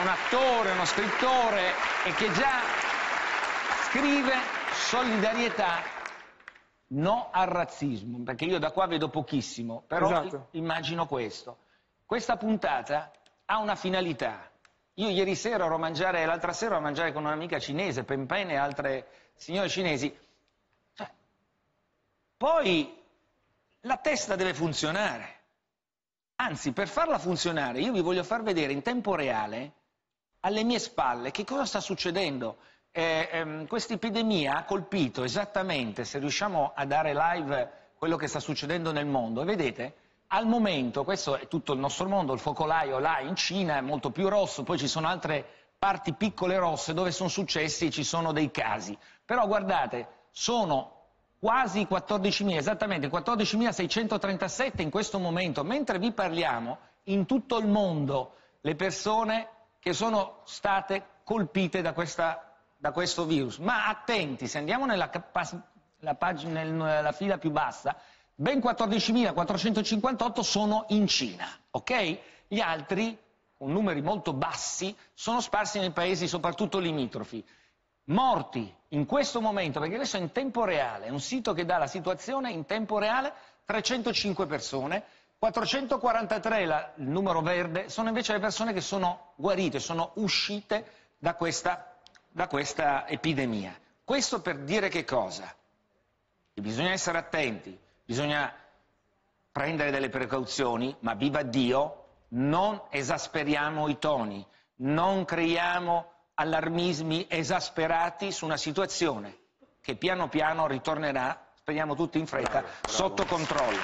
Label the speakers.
Speaker 1: un attore, uno scrittore e che già scrive solidarietà no al razzismo, perché io da qua vedo pochissimo, però esatto. immagino questo. Questa puntata ha una finalità. Io ieri sera ero a mangiare, l'altra sera ero a mangiare con un'amica cinese, Pen Pen e altre signore cinesi. Cioè, poi la testa deve funzionare. Anzi, per farla funzionare, io vi voglio far vedere in tempo reale alle mie spalle che cosa sta succedendo. Eh, ehm, Questa epidemia ha colpito esattamente, se riusciamo a dare live quello che sta succedendo nel mondo, e vedete, al momento, questo è tutto il nostro mondo, il focolaio là in Cina è molto più rosso, poi ci sono altre parti piccole rosse dove sono successi e ci sono dei casi. Però guardate, sono quasi 14.000, esattamente 14.637 in questo momento, mentre vi parliamo in tutto il mondo le persone che sono state colpite da, questa, da questo virus. Ma attenti, se andiamo nella, la pagina, nella fila più bassa, ben 14.458 sono in Cina, ok? Gli altri, con numeri molto bassi, sono sparsi nei paesi soprattutto limitrofi. Morti in questo momento, perché adesso è in tempo reale, è un sito che dà la situazione in tempo reale, 305 persone, 443, la, il numero verde, sono invece le persone che sono guarite, sono uscite da questa, da questa epidemia. Questo per dire che cosa? Che bisogna essere attenti, bisogna prendere delle precauzioni, ma viva Dio, non esasperiamo i toni, non creiamo allarmismi esasperati su una situazione che piano piano ritornerà, speriamo tutti in fretta, bravo, bravo. sotto controllo.